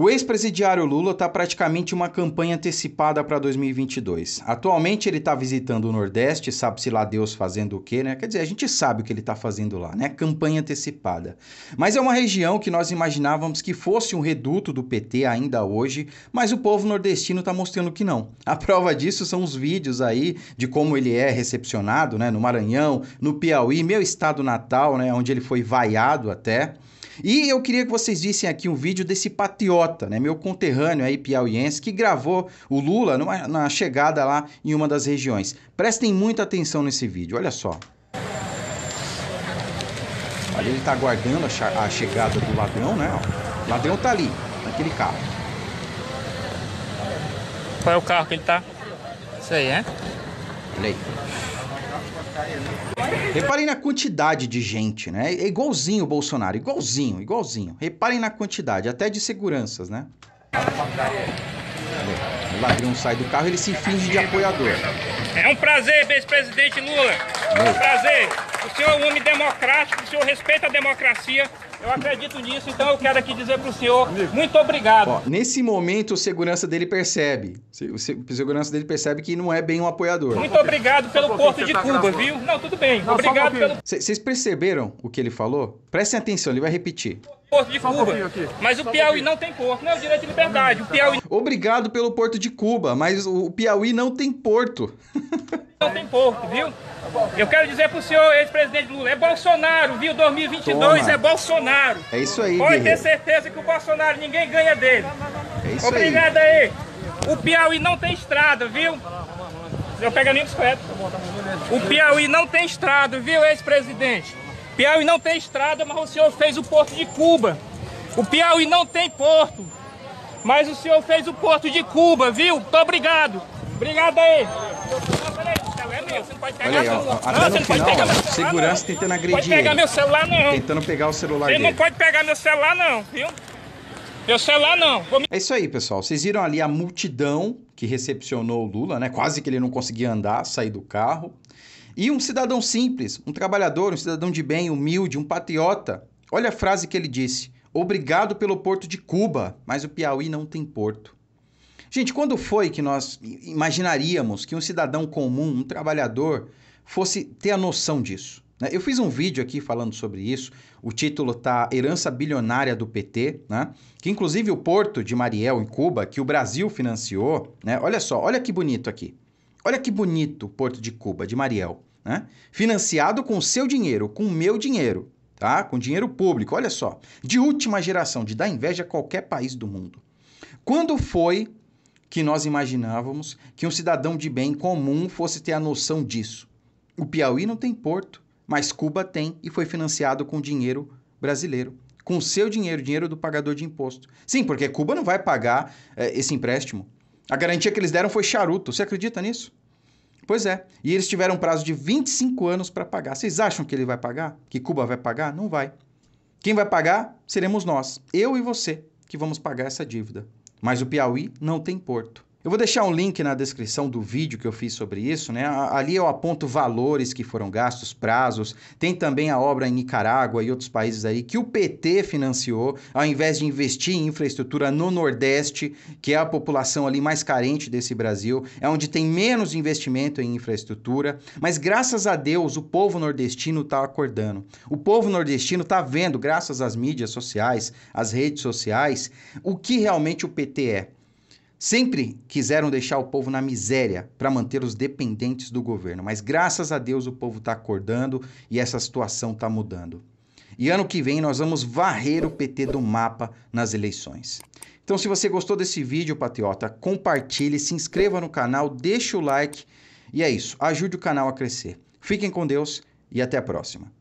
O ex-presidiário Lula está praticamente uma campanha antecipada para 2022. Atualmente ele está visitando o Nordeste, sabe-se lá Deus fazendo o quê, né? Quer dizer, a gente sabe o que ele está fazendo lá, né? Campanha antecipada. Mas é uma região que nós imaginávamos que fosse um reduto do PT ainda hoje, mas o povo nordestino está mostrando que não. A prova disso são os vídeos aí de como ele é recepcionado, né? No Maranhão, no Piauí, meu estado natal, né? Onde ele foi vaiado até. E eu queria que vocês vissem aqui um vídeo desse patriota, né, meu conterrâneo aí piauiense, que gravou o Lula numa, na chegada lá em uma das regiões. Prestem muita atenção nesse vídeo, olha só. Ali ele está aguardando a, a, chegada do ladrão, né? O ladrão está ali, naquele carro. Qual é o carro que ele está? Isso aí, é? Olha aí. Reparem na quantidade de gente, né? É igualzinho o Bolsonaro, igualzinho, igualzinho. Reparem na quantidade, até de seguranças, né? O ladrão sai do carro, ele se finge de apoiador. É um prazer, ex-presidente Lula. É um prazer. O senhor é um homem democrático, o senhor respeita a democracia. Eu acredito nisso, então eu quero aqui dizer para o senhor muito obrigado. Ó, nesse momento, o segurança dele percebe. O segurança dele percebe que não é bem um apoiador. Muito obrigado pelo Porto de tá Cuba, viu? Não, tudo bem. Não, obrigado pelo. Vocês perceberam o que ele falou? Prestem atenção, ele vai repetir. Porto de Cuba. mas o Piauí não tem porto. Não é o direito de liberdade. O Piauí. Obrigado pelo Porto de Cuba, mas o Piauí não tem porto. não tem porto, viu? Eu quero dizer para o senhor, ex-presidente Lula, é Bolsonaro, viu? 2022 Toma. é Bolsonaro. É isso aí, Pode guerreiro. ter certeza que o Bolsonaro, ninguém ganha dele. É isso Obrigado aí. aí. O Piauí não tem estrada, viu? Eu pego a minha bicicleta. O Piauí não tem estrada, viu, ex-presidente? Piauí não tem estrada, mas o senhor fez o porto de Cuba. O Piauí não tem porto, mas o senhor fez o porto de Cuba, viu? Muito obrigado. Obrigado aí. Olha aí, ó, até não, no final, ó, segurança não. tentando agredir pode pegar ele. meu celular não. Tentando pegar o celular Ele dele. não pode pegar meu celular não, viu? Meu celular não. Me... É isso aí, pessoal. Vocês viram ali a multidão que recepcionou o Lula, né? Quase que ele não conseguia andar, sair do carro. E um cidadão simples, um trabalhador, um cidadão de bem, humilde, um patriota. Olha a frase que ele disse. Obrigado pelo porto de Cuba, mas o Piauí não tem porto. Gente, quando foi que nós imaginaríamos que um cidadão comum, um trabalhador, fosse ter a noção disso? Né? Eu fiz um vídeo aqui falando sobre isso. O título tá Herança Bilionária do PT, né? Que inclusive o Porto de Mariel, em Cuba, que o Brasil financiou, né? Olha só, olha que bonito aqui. Olha que bonito o Porto de Cuba, de Mariel, né? Financiado com o seu dinheiro, com o meu dinheiro, tá? Com dinheiro público, olha só. De última geração, de dar inveja a qualquer país do mundo. Quando foi que nós imaginávamos que um cidadão de bem comum fosse ter a noção disso. O Piauí não tem porto, mas Cuba tem e foi financiado com dinheiro brasileiro. Com seu dinheiro, dinheiro do pagador de imposto. Sim, porque Cuba não vai pagar é, esse empréstimo. A garantia que eles deram foi charuto. Você acredita nisso? Pois é. E eles tiveram um prazo de 25 anos para pagar. Vocês acham que ele vai pagar? Que Cuba vai pagar? Não vai. Quem vai pagar seremos nós, eu e você, que vamos pagar essa dívida. Mas o Piauí não tem porto. Eu vou deixar um link na descrição do vídeo que eu fiz sobre isso, né? Ali eu aponto valores que foram gastos, prazos. Tem também a obra em Nicarágua e outros países aí que o PT financiou, ao invés de investir em infraestrutura no Nordeste, que é a população ali mais carente desse Brasil, é onde tem menos investimento em infraestrutura. Mas graças a Deus o povo nordestino está acordando. O povo nordestino está vendo, graças às mídias sociais, às redes sociais, o que realmente o PT é. Sempre quiseram deixar o povo na miséria para manter os dependentes do governo, mas graças a Deus o povo está acordando e essa situação está mudando. E ano que vem nós vamos varrer o PT do mapa nas eleições. Então, se você gostou desse vídeo, patriota, compartilhe, se inscreva no canal, deixe o like e é isso. Ajude o canal a crescer. Fiquem com Deus e até a próxima.